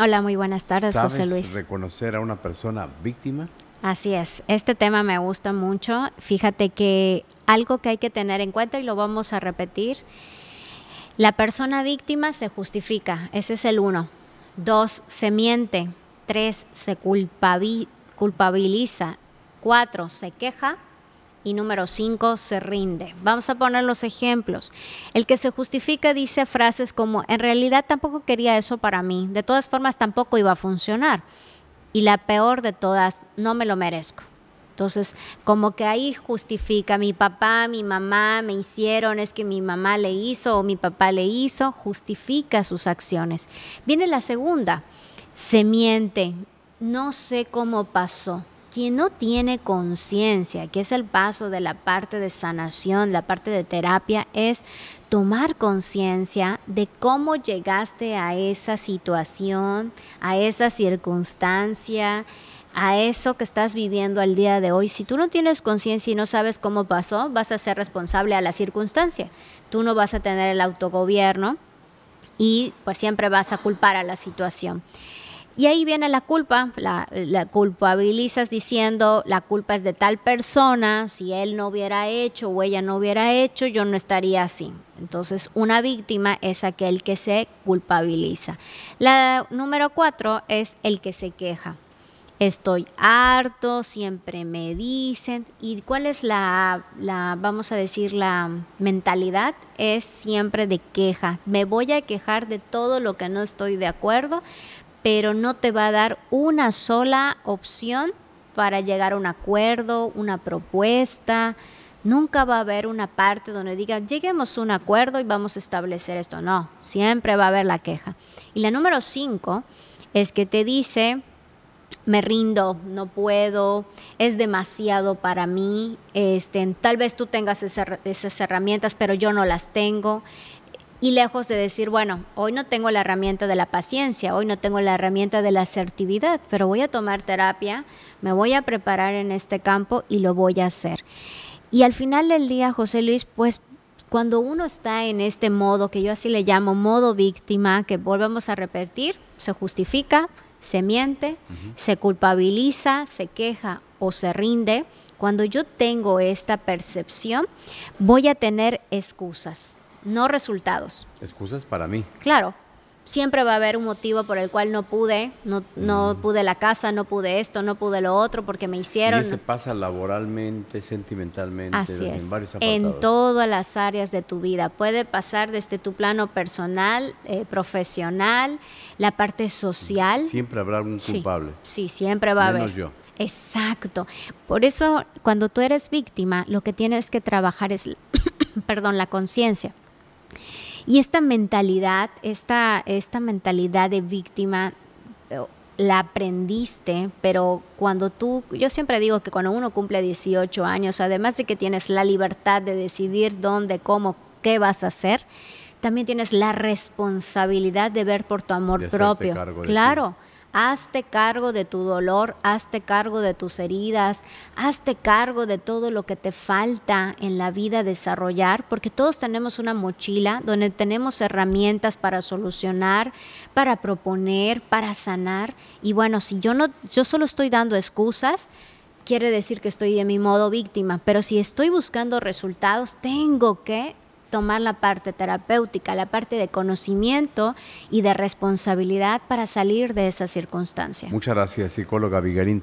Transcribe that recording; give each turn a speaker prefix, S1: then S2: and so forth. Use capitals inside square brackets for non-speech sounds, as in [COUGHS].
S1: Hola, muy buenas tardes, José Luis. reconocer a una persona víctima? Así es, este tema me gusta mucho. Fíjate que algo que hay que tener en cuenta y lo vamos a repetir, la persona víctima se justifica, ese es el uno. Dos, se miente. Tres, se culpabiliza. Cuatro, se queja y número cinco, se rinde. Vamos a poner los ejemplos. El que se justifica dice frases como, en realidad tampoco quería eso para mí, de todas formas tampoco iba a funcionar. Y la peor de todas, no me lo merezco. Entonces, como que ahí justifica, mi papá, mi mamá me hicieron, es que mi mamá le hizo o mi papá le hizo, justifica sus acciones. Viene la segunda, se miente, no sé cómo pasó, quien no tiene conciencia, que es el paso de la parte de sanación, la parte de terapia, es tomar conciencia de cómo llegaste a esa situación, a esa circunstancia, a eso que estás viviendo al día de hoy. Si tú no tienes conciencia y no sabes cómo pasó, vas a ser responsable a la circunstancia. Tú no vas a tener el autogobierno y pues siempre vas a culpar a la situación. Y ahí viene la culpa, la, culpabilizas diciendo la culpa es de tal persona, si él no hubiera hecho o ella no hubiera hecho, yo no estaría así. Entonces, una víctima es aquel que se culpabiliza. La número cuatro es el que se queja. Estoy harto, siempre me dicen. ¿Y cuál es la, la vamos a decir, la mentalidad? Es siempre de queja. Me voy a quejar de todo lo que no estoy de acuerdo pero no te va a dar una sola opción para llegar a un acuerdo, una propuesta. Nunca va a haber una parte donde diga, lleguemos a un acuerdo y vamos a establecer esto. No, siempre va a haber la queja. Y la número cinco es que te dice, me rindo, no puedo, es demasiado para mí, este, tal vez tú tengas esas, esas herramientas, pero yo no las tengo. Y lejos de decir, bueno, hoy no tengo la herramienta de la paciencia, hoy no tengo la herramienta de la asertividad, pero voy a tomar terapia, me voy a preparar en este campo y lo voy a hacer. Y al final del día, José Luis, pues cuando uno está en este modo, que yo así le llamo modo víctima, que volvemos a repetir, se justifica, se miente, se culpabiliza, se queja o se rinde, cuando yo tengo esta percepción, voy a tener excusas no resultados. Excusas para mí. Claro. Siempre va a haber un motivo por el cual no pude, no, no mm. pude la casa, no pude esto, no pude lo otro, porque me hicieron. Y se pasa laboralmente, sentimentalmente, en varios apartados. En todas las áreas de tu vida. Puede pasar desde tu plano personal, eh, profesional, la parte social. Siempre habrá un culpable. Sí, siempre va a haber. yo. Exacto. Por eso, cuando tú eres víctima, lo que tienes que trabajar es, [COUGHS] perdón, la conciencia. Y esta mentalidad, esta, esta mentalidad de víctima, eh, la aprendiste, pero cuando tú, yo siempre digo que cuando uno cumple 18 años, además de que tienes la libertad de decidir dónde, cómo, qué vas a hacer, también tienes la responsabilidad de ver por tu amor propio. claro. Hazte cargo de tu dolor, hazte cargo de tus heridas, hazte cargo de todo lo que te falta en la vida desarrollar, porque todos tenemos una mochila donde tenemos herramientas para solucionar, para proponer, para sanar. Y bueno, si yo no, yo solo estoy dando excusas, quiere decir que estoy de mi modo víctima, pero si estoy buscando resultados, tengo que tomar la parte terapéutica, la parte de conocimiento y de responsabilidad para salir de esa circunstancia. Muchas gracias, psicóloga Vigarín.